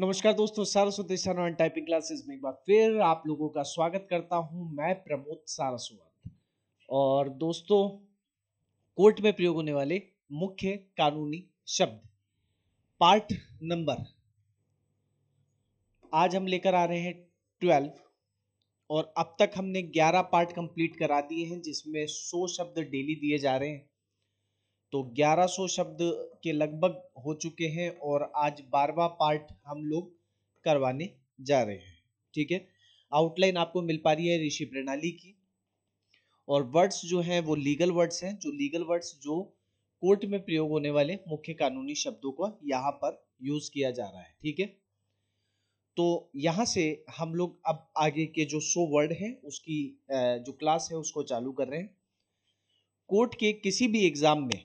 नमस्कार दोस्तों Saraswat and typing classes में एक बार फिर आप लोगों का स्वागत करता हूं मैं प्रमोद सारस्वत और दोस्तों कोर्ट में प्रयोग होने वाले मुख्य कानूनी शब्द पार्ट नंबर आज हम लेकर आ रहे हैं ट्वेल्व और अब तक हमने ग्यारह पार्ट कंप्लीट करा दिए हैं जिसमें सौ शब्द डेली दिए जा रहे हैं तो 1100 शब्द के लगभग हो चुके हैं और आज बारवा पार्ट हम लोग करवाने जा रहे हैं ठीक है आउटलाइन आपको मिल पा रही है ऋषि प्रणाली की और वर्ड्स जो हैं वो लीगल वर्ड्स हैं जो लीगल वर्ड्स जो कोर्ट में प्रयोग होने वाले मुख्य कानूनी शब्दों को यहाँ पर यूज किया जा रहा है ठीक है तो यहाँ से हम लोग अब आगे के जो सो वर्ड है उसकी जो क्लास है उसको चालू कर रहे हैं कोर्ट के किसी भी एग्जाम में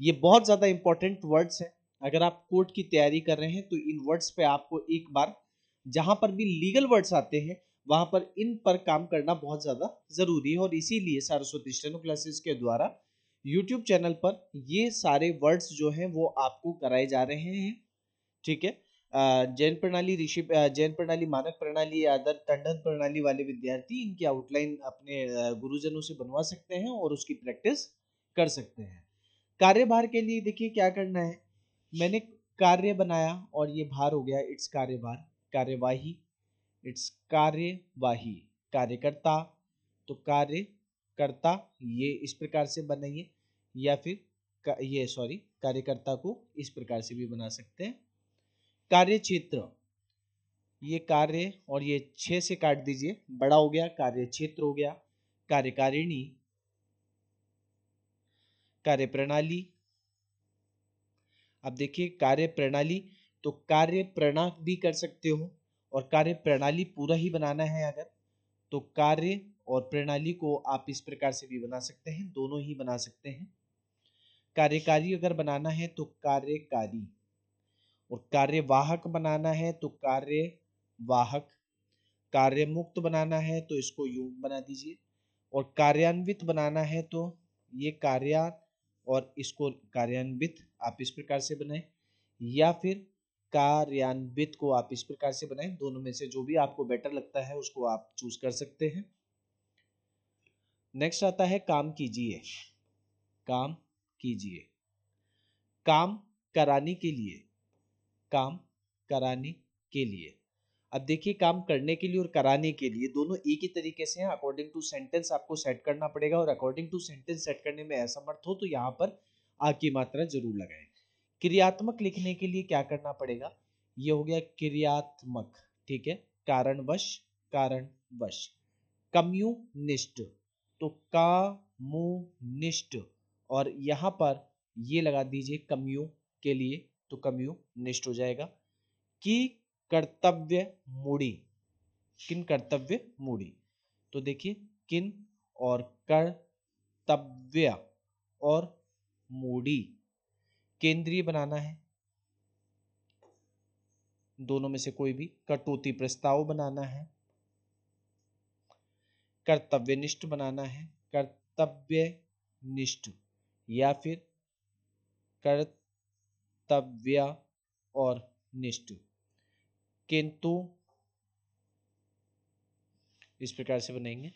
ये बहुत ज़्यादा इंपॉर्टेंट वर्ड्स हैं अगर आप कोर्ट की तैयारी कर रहे हैं तो इन वर्ड्स पे आपको एक बार जहाँ पर भी लीगल वर्ड्स आते हैं वहां पर इन पर काम करना बहुत ज़्यादा ज़रूरी है और इसीलिए सारस्वती स्टेनो क्लासेस के द्वारा यूट्यूब चैनल पर ये सारे वर्ड्स जो हैं वो आपको कराए जा रहे हैं ठीक है जैन प्रणाली ऋषि जैन प्रणाली मानक प्रणाली या अदर टंडन प्रणाली वाले विद्यार्थी इनकी आउटलाइन अपने गुरुजनों से बनवा सकते हैं और उसकी प्रैक्टिस कर सकते हैं कार्यभार के लिए देखिए क्या करना है मैंने कार्य बनाया और ये भार हो गया इट्स कार्यभार कार्यवाही इट्स कार्यवाही कार्यकर्ता तो कार्यकर्ता ये इस प्रकार से बनाइए या फिर ये सॉरी कार्यकर्ता को इस प्रकार से भी बना सकते हैं कार्य क्षेत्र ये कार्य और ये छः से काट दीजिए बड़ा हो गया कार्य क्षेत्र हो गया कार्यकारिणी कार्य प्रणाली अब देखिए कार्य प्रणाली तो कार्य प्रणा भी कर सकते हो और कार्य प्रणाली पूरा ही बनाना है अगर तो कार्य और प्रणाली को आप इस प्रकार से भी बना सकते हैं दोनों ही बना सकते हैं कार्यकारी अगर बनाना है तो कार्यकारी और कार्यवाहक बनाना है तो कार्यवाहक कार्यमुक्त बनाना है तो इसको यूं बना दीजिए और कार्यान्वित बनाना है तो ये कार्या और इसको कार्यान्वित आप इस प्रकार से बनाएं या फिर कार्यान्वित को आप इस प्रकार से बनाएं दोनों में से जो भी आपको बेटर लगता है उसको आप चूज कर सकते हैं नेक्स्ट आता है काम कीजिए काम कीजिए काम कराने के लिए काम कराने के लिए अब देखिए काम करने के लिए और कराने के लिए दोनों एक ही तरीके से हैं अकॉर्डिंग टू सेंटेंस आपको सेट करना पड़ेगा और अकॉर्डिंग टू सेंटेंस सेट करने में असमर्थ हो तो यहाँ पर आ की मात्रा जरूर लगाएं क्रियात्मक लिखने के लिए क्या करना पड़ेगा ये हो गया क्रियात्मक ठीक है कारणवश कारणवश कम्युनिष्ट तो कामुनिष्ट और यहाँ पर ये लगा दीजिए कम्यू के लिए तो निष्ठ हो जाएगा कि कर्तव्य मूड़ी किन कर्तव्य मूड़ी तो देखिए किन और कर्तव्य और मूड़ी केंद्रीय बनाना है दोनों में से कोई भी कटौती प्रस्ताव बनाना है कर्तव्यनिष्ठ बनाना है कर्तव्य निष्ठ या फिर कर्तव्य और निष्ठ किंतु इस प्रकार से बनाएंगे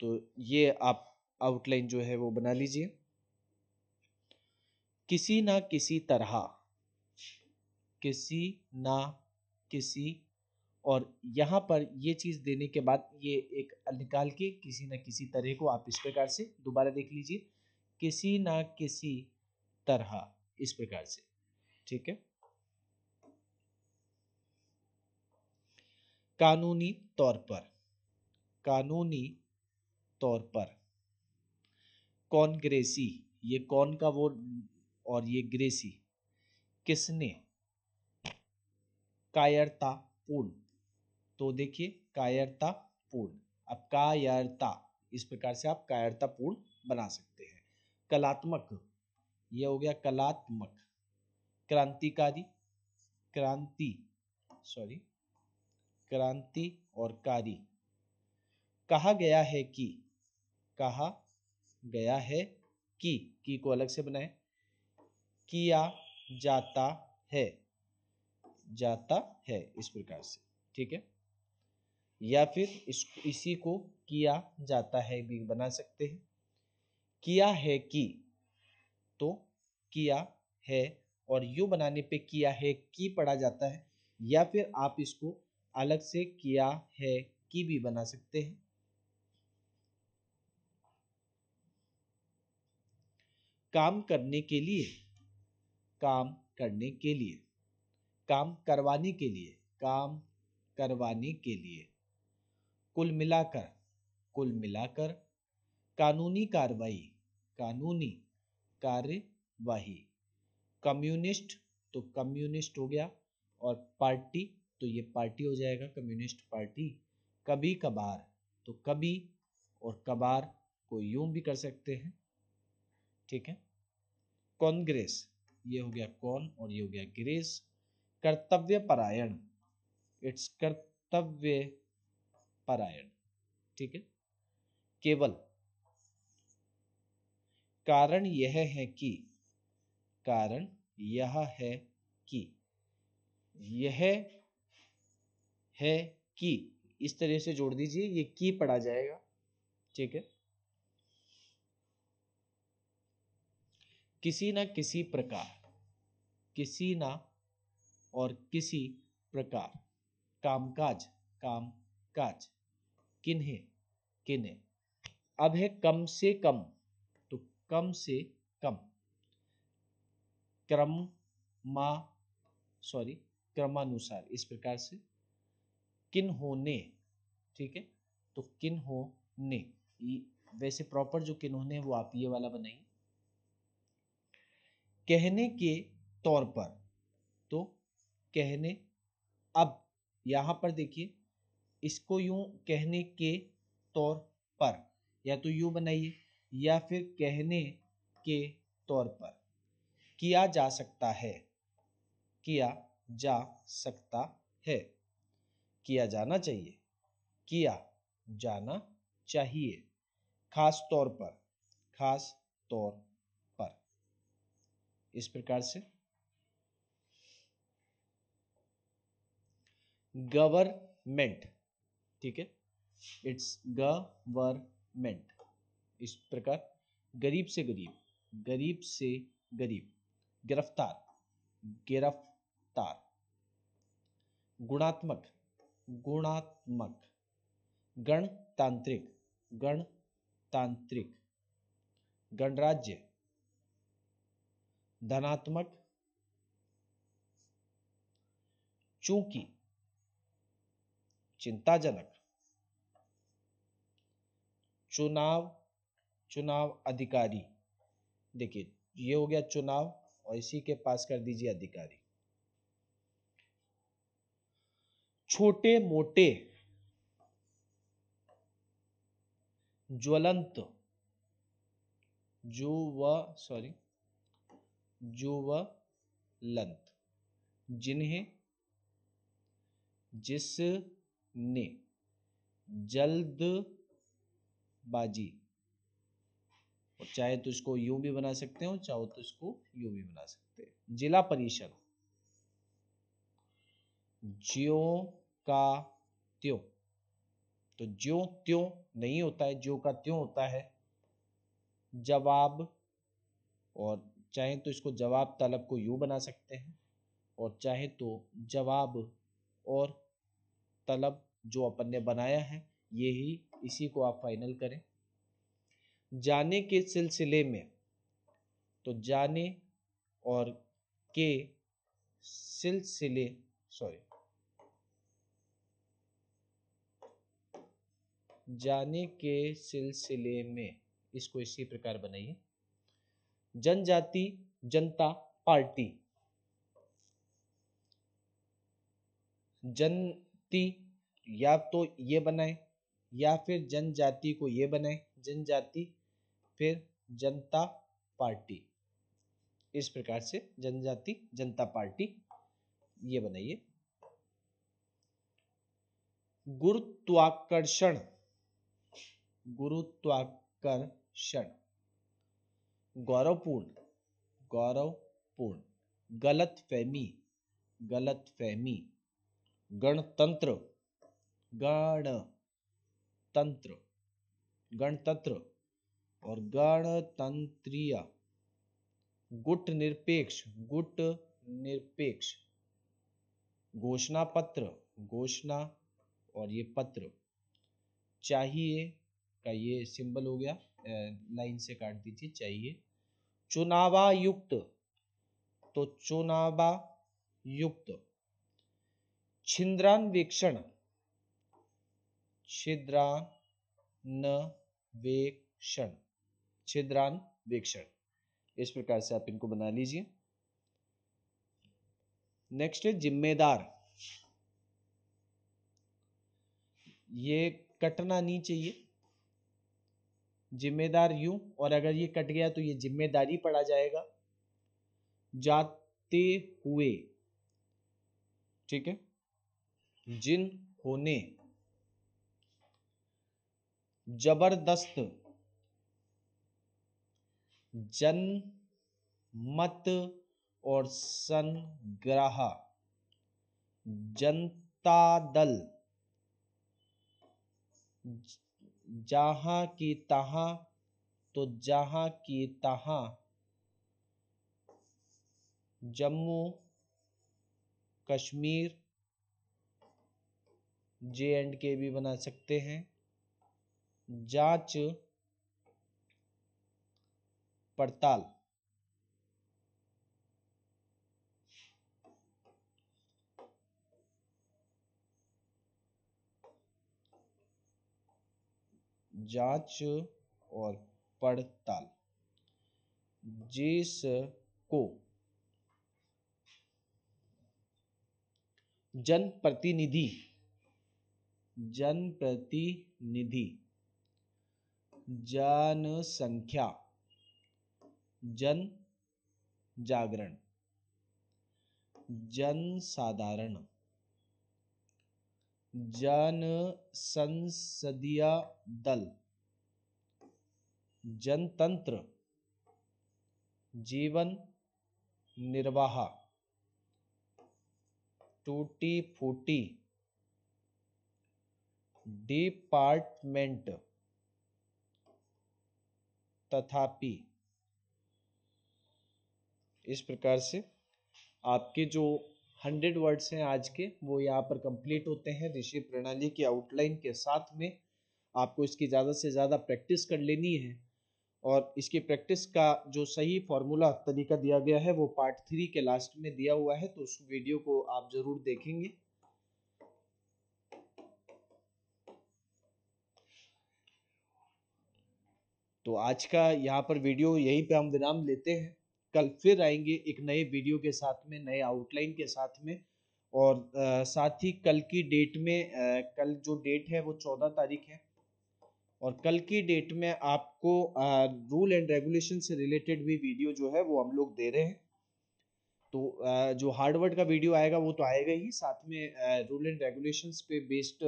तो ये आप आउटलाइन जो है वो बना लीजिए किसी ना किसी तरह किसी ना किसी और यहां पर ये चीज़ देने के बाद ये एक निकाल के किसी ना किसी तरह को आप इस प्रकार से दोबारा देख लीजिए किसी ना किसी तरह इस प्रकार से ठीक है कानूनी तौर पर कानूनी तौर पर कौन ग्रेसी ये कौन का वो और ये ग्रेसी किसने कायरता पूर्ण तो देखिए कायरता पूर्ण अब कायरता इस प्रकार से आप कायरता पूर्ण बना सकते हैं कलात्मक ये हो गया कलात्मक क्रांतिकारी क्रांति सॉरी क्रांति और कारी कहा गया है कि कहा गया है कि की को अलग से बनाए किया जाता है जाता है इस प्रकार से ठीक है या फिर इस इसी को किया जाता है भी बना सकते हैं किया है कि तो किया है और यू बनाने पे किया है की पढ़ा जाता है या फिर आप इसको अलग से किया है की भी बना सकते हैं काम करने के लिए काम करने के लिए काम करवाने के लिए काम करवाने के लिए कुल मिलाकर कुल मिलाकर कानूनी कार्रवाई कानूनी कार्यवाही कम्युनिस्ट तो कम्युनिस्ट हो गया और पार्टी तो ये पार्टी हो जाएगा कम्युनिस्ट पार्टी कभी कभार तो कभी और कबार को यूं भी कर सकते हैं ठीक है कांग्रेस ये हो गया कौन और ये हो गया ग्रेस कर्तव्य परायण इट्स कर्तव्य परायण ठीक है केवल कारण यह है कि कारण यह है कि यह है की इस तरह से जोड़ दीजिए ये की पढ़ा जाएगा ठीक है किसी ना किसी प्रकार किसी ना और किसी प्रकार कामकाज कामकाज किन्हें किन्हें अब है कम से कम तो कम से कम क्रम मा सॉरी क्रमानुसार इस प्रकार से किन होने ठीक है तो किन होने वैसे प्रॉपर जो किन होने वो आप ये वाला बनाइए कहने के तौर पर तो कहने अब यहां पर देखिए इसको यूं कहने के तौर पर या तो यू बनाइए या फिर कहने के तौर पर किया जा सकता है किया जा सकता है किया जाना चाहिए किया जाना चाहिए खास तौर पर खास तौर पर इस प्रकार से गवर्नमेंट ठीक है इट्स गवर्नमेंट इस प्रकार गरीब से गरीब गरीब से गरीब गिरफ्तार गिरफ्तार गुणात्मक गुणात्मक गणतांत्रिक गणतांत्रिक गणराज्य धनात्मक चूंकि चिंताजनक चुनाव चुनाव अधिकारी देखिए ये हो गया चुनाव और इसी के पास कर दीजिए अधिकारी छोटे मोटे ज्वलंत जो व सॉरी जो व लंत जिन्हें जिसने जल्दबाजी चाहे तो इसको यू भी बना सकते हो चाहो तो इसको यू भी बना सकते हैं जिला परिषद ज्यो का त्यों तो ज्यो त्यों नहीं होता है ज्यो का त्यों होता है जवाब और चाहे तो इसको जवाब तलब को यूँ बना सकते हैं और चाहे तो जवाब और तलब जो अपन ने बनाया है ये ही इसी को आप फाइनल करें जाने के सिलसिले में तो जाने और के सिलसिले सॉरी जाने के सिलसिले में इसको इसी प्रकार बनाइए जनजाति जनता पार्टी जनती या तो ये बनाए या फिर जनजाति को ये बनाए जनजाति फिर जनता पार्टी इस प्रकार से जनजाति जनता पार्टी ये बनाइए गुरुत्वाकर्षण गुरुत्वाकर्षण गौरवपूर्ण गौरवपूर्ण गलत फहमी गलत फहमी गणतंत्र गणतंत्र गणतंत्र और गणतंत्रीय गुट निरपेक्ष गुट निरपेक्ष घोषणा पत्र घोषणा और ये पत्र चाहिए का ये सिंबल हो गया लाइन से काट दीजिए चाहिए चुनावा युक्त तो चुनावा युक्त वेक्षण छिद्रान वेक्षण इस प्रकार से आप इनको बना लीजिए नेक्स्ट है जिम्मेदार ये कटना नहीं चाहिए जिम्मेदार यूं और अगर ये कट गया तो ये जिम्मेदारी पड़ा जाएगा जाते हुए ठीक है जिन होने जबरदस्त जन मत और संग्रह जनता दल ज, जहाँ की तहाँ तो जहाँ की तहाँ जम्मू कश्मीर जे एंड के भी बना सकते हैं जांच पड़ताल जांच और पड़ताल जिस को जनप्रतिनिधि जनप्रतिनिधि जनसंख्या जन जागरण जनसाधारण जन संसदीय दल जनतंत्र जीवन निर्वाह टूटी फूटी डिपार्टमेंट तथापि इस प्रकार से आपके जो हंड्रेड वर्ड्स हैं आज के वो यहाँ पर कंप्लीट होते हैं ऋषि प्रणाली की आउटलाइन के साथ में आपको इसकी ज़्यादा से ज़्यादा प्रैक्टिस कर लेनी है और इसकी प्रैक्टिस का जो सही फॉर्मूला तरीका दिया गया है वो पार्ट थ्री के लास्ट में दिया हुआ है तो उस वीडियो को आप ज़रूर देखेंगे तो आज का यहाँ पर वीडियो यहीं पे हम विराम लेते हैं कल फिर आएंगे एक नए वीडियो के साथ में नए आउटलाइन के साथ में और आ, साथ ही कल की डेट में आ, कल जो डेट है वो चौदह तारीख है और कल की डेट में आपको आ, रूल एंड रेगुलेशन से रिलेटेड भी वीडियो जो है वो हम लोग दे रहे हैं तो आ, जो हार्डवर्ड का वीडियो आएगा वो तो आएगा ही साथ में आ, रूल एंड रेगुलेशन पे बेस्ड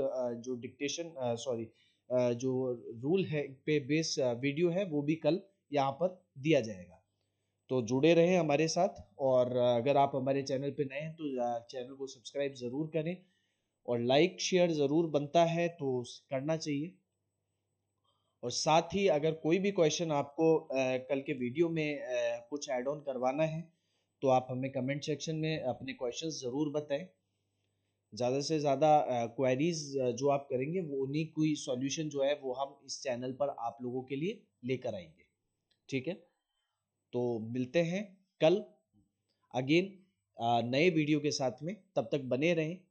जो डिक्टेशन सॉरी जो रूल है पे बेस वीडियो है वो भी कल यहाँ पर दिया जाएगा तो जुड़े रहें हमारे साथ और अगर आप हमारे चैनल पर नए हैं तो चैनल को सब्सक्राइब ज़रूर करें और लाइक शेयर ज़रूर बनता है तो करना चाहिए और साथ ही अगर कोई भी क्वेश्चन आपको आ, कल के वीडियो में आ, कुछ ऐड ऑन करवाना है तो आप हमें कमेंट सेक्शन में अपने क्वेश्चन ज़रूर बताएं ज़्यादा से ज़्यादा क्वेरीज जो आप करेंगे वो उन्हीं कोई सॉल्यूशन जो है वो हम इस चैनल पर आप लोगों के लिए लेकर आएंगे ठीक है तो मिलते हैं कल अगेन नए वीडियो के साथ में तब तक बने रहें